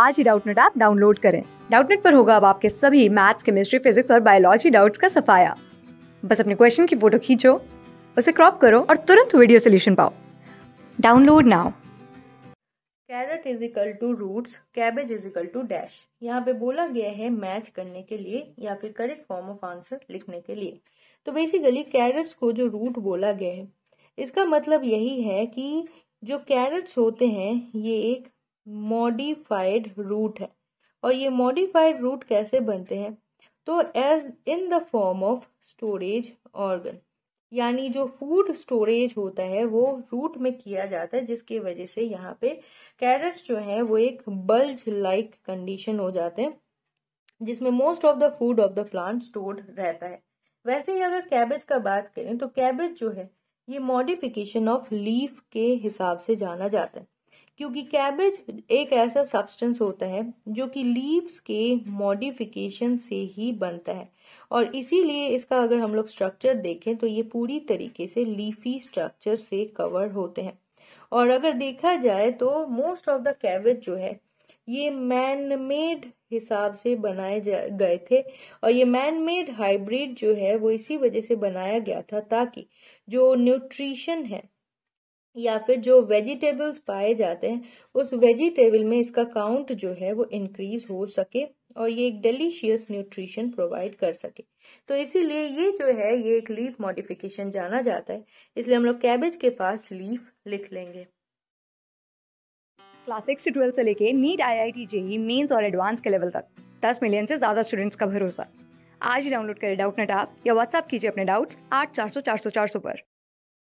आज ही Doubtnut app download करें डाउटनेट पर होगा अब आपके सभी मैथ्स केमिस्ट्री फिजिक्स और बायोलॉजी डाउट्स का सफाया बस अपने क्वेश्चन की फोटो खींचो उसे क्रॉप करो और तुरंत वीडियो सोल्यूशन पाओ download now carrot is equal to roots cabbage is equal to dash यहाँ पे बोला गया है मैच करने के लिए या फिर करेक्ट फॉर्म ऑफ आंसर लिखने के लिए तो बेसिकली कैरेट्स को जो रूट बोला गया है इसका मतलब यही है कि जो कैरेट्स होते हैं ये एक मॉडिफाइड रूट है और ये मॉडिफाइड रूट कैसे बनते हैं तो as in the form of storage organ यानी जो फूड स्टोरेज होता है वो रूट में किया जाता है जिसकी वजह से यहाँ पे कैरेट्स जो है वो एक बल्ज लाइक कंडीशन हो जाते हैं जिसमें most of the food of the plant stored रहता है वैसे ही अगर कैबेज का बात करें तो कैबेज जो है ये मॉडिफिकेशन ऑफ लीफ के हिसाब से जाना जाता है क्योंकि कैबेज एक ऐसा सब्सटेंस होता है जो कि लीव्स के मॉडिफिकेशन से ही बनता है और इसीलिए इसका अगर हम लोग स्ट्रक्चर देखें तो ये पूरी तरीके से लीफी स्ट्रक्चर से कवर होते हैं और अगर देखा जाए तो मोस्ट ऑफ द कैबेज जो है ये मैन मेड हिसाब से बनाए गए थे और ये मैन मेड हाइब्रिड जो है वो इसी वजह से बनाया गया था ताकि जो न्यूट्रिशन है या फिर जो वेजिटेबल्स पाए जाते हैं उस वेजिटेबल में इसका काउंट जो है वो इंक्रीज हो सके और ये एक डिलीशियस न्यूट्रिशन प्रोवाइड कर सके तो इसीलिए ये जो है ये एक लीफ मॉडिफिकेशन जाना जाता है इसलिए हम लोग कैबेज के पास लीफ लिख लेंगे क्लास सिक्स से ट्वेल्थ से लेके NEET I I T JEE mains और एडवांस के लेवल तक दस मिलियन से ज़्यादा स्टूडेंट्स का भरोसा आज ही डाउनलोड करें डाउट नेट आप या व्हाट्सअप कीजिए अपने डाउट्स आठ चार सौ चार सौ चार सौ पर